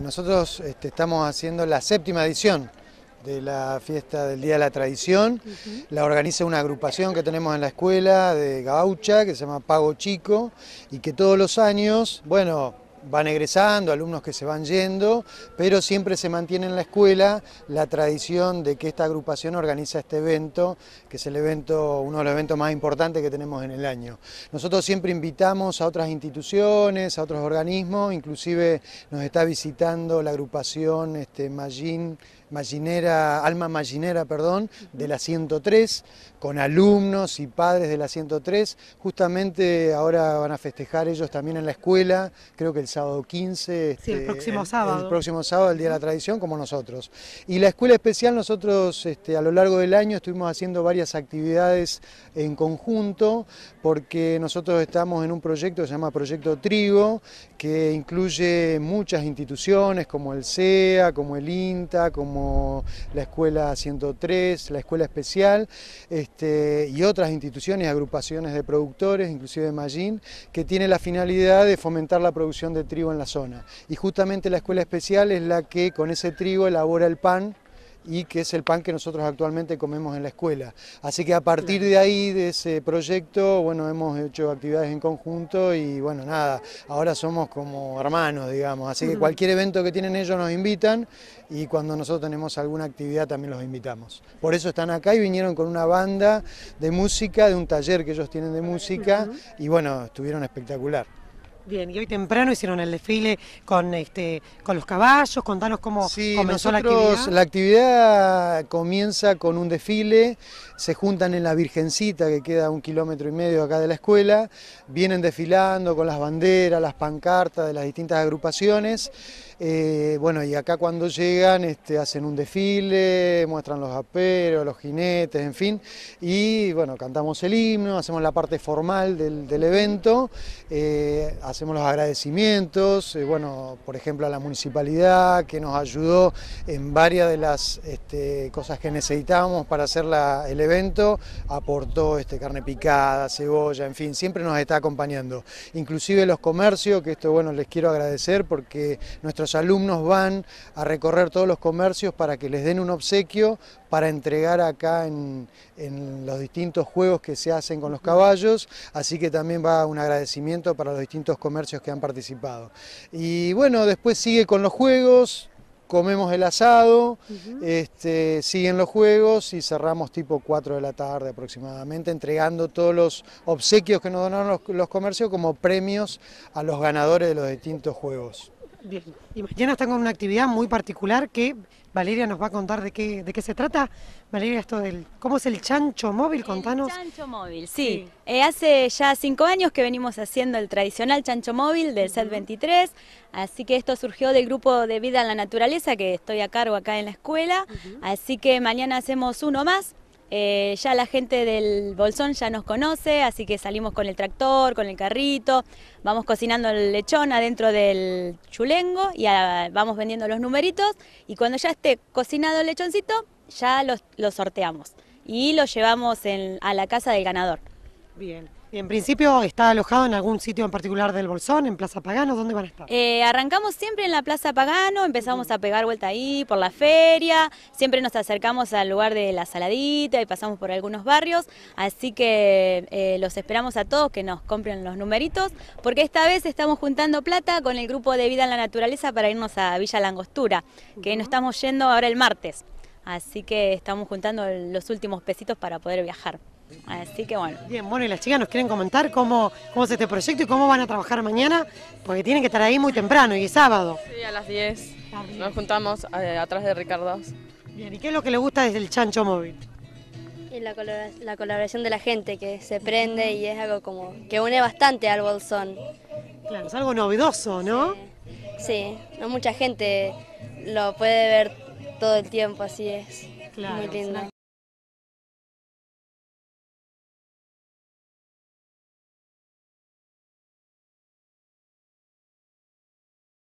Nosotros este, estamos haciendo la séptima edición de la fiesta del Día de la Tradición. La organiza una agrupación que tenemos en la escuela de Gaucha, que se llama Pago Chico, y que todos los años, bueno, van egresando, alumnos que se van yendo, pero siempre se mantiene en la escuela la tradición de que esta agrupación organiza este evento, que es el evento, uno de los eventos más importantes que tenemos en el año. Nosotros siempre invitamos a otras instituciones, a otros organismos, inclusive nos está visitando la agrupación este, Mallinera, Alma Mallinera, perdón, de la 103, con alumnos y padres de la 103. Justamente ahora van a festejar ellos también en la escuela, creo que el sábado 15. el este, próximo sábado. El próximo sábado, el Día de la Tradición, como nosotros. Y la escuela especial, nosotros este, a lo largo del año estuvimos haciendo varias actividades en conjunto, porque nosotros estamos en un proyecto que se llama Proyecto Trigo, que incluye muchas instituciones como el CEA, como el INTA, como como la Escuela 103, la Escuela Especial este, y otras instituciones, agrupaciones de productores, inclusive de Mallín, que tiene la finalidad de fomentar la producción de trigo en la zona. Y justamente la Escuela Especial es la que con ese trigo elabora el pan y que es el pan que nosotros actualmente comemos en la escuela. Así que a partir de ahí, de ese proyecto, bueno, hemos hecho actividades en conjunto y bueno, nada, ahora somos como hermanos, digamos, así que cualquier evento que tienen ellos nos invitan y cuando nosotros tenemos alguna actividad también los invitamos. Por eso están acá y vinieron con una banda de música, de un taller que ellos tienen de música y bueno, estuvieron espectacular. Bien, y hoy temprano hicieron el desfile con este con los caballos, contanos cómo comenzó la actividad. La actividad comienza con un desfile, se juntan en la Virgencita, que queda a un kilómetro y medio acá de la escuela, vienen desfilando con las banderas, las pancartas de las distintas agrupaciones, eh, bueno, y acá cuando llegan este, hacen un desfile, muestran los aperos, los jinetes, en fin, y bueno, cantamos el himno, hacemos la parte formal del, evento, eh, hacemos los agradecimientos, eh, bueno, por ejemplo a la municipalidad que nos ayudó en varias de las este, cosas que necesitábamos para hacer el evento, aportó este, carne picada, cebolla, en fin, siempre nos está acompañando. Inclusive los comercios, que esto bueno, les quiero agradecer porque nuestros alumnos van a recorrer todos los comercios para que les den un obsequio para entregar acá en, en los distintos juegos que se hacen con los caballos, así que también va un agradecimiento para los distintos comercios que han participado. Y bueno, después sigue con los juegos, comemos el asado, este, siguen los juegos y cerramos tipo 4 de la tarde aproximadamente, entregando todos los obsequios que nos donaron los comercios como premios a los ganadores de los distintos juegos. Bien, y mañana están con una actividad muy particular que Valeria nos va a contar de qué, de qué se trata. Valeria, esto del, ¿cómo es el chancho móvil? Contanos. El chancho móvil, sí. Eh, hace ya cinco años que venimos haciendo el tradicional chancho móvil del set 23, así que esto surgió del grupo de vida en la naturaleza que estoy a cargo acá en la escuela, así que mañana hacemos uno más eh, ya la gente del Bolsón ya nos conoce, así que salimos con el tractor, con el carrito, vamos cocinando el lechón adentro del chulengo y ah, vamos vendiendo los numeritos y cuando ya esté cocinado el lechoncito, ya lo sorteamos y lo llevamos a la casa del ganador. Bien. En principio está alojado en algún sitio en particular del Bolsón, en Plaza Pagano, ¿dónde van a estar? Eh, arrancamos siempre en la Plaza Pagano, empezamos a pegar vuelta ahí por la feria, siempre nos acercamos al lugar de la Saladita y pasamos por algunos barrios, así que eh, los esperamos a todos que nos compren los numeritos, porque esta vez estamos juntando plata con el grupo de Vida en la Naturaleza para irnos a Villa Langostura, que nos estamos yendo ahora el martes, así que estamos juntando los últimos pesitos para poder viajar. Así que bueno. Bien, bueno, y las chicas nos quieren comentar cómo, es este proyecto y cómo van a trabajar mañana, porque tienen que estar ahí muy temprano y es sábado. Sí, a las 10. Nos juntamos eh, atrás de Ricardo. Bien, ¿y qué es lo que le gusta desde el chancho móvil? Y la, la, colaboración de la gente que se prende y es algo como que une bastante al bolsón. Claro, es algo novedoso, ¿no? Sí, no mucha gente lo puede ver todo el tiempo, así es. muy lindo.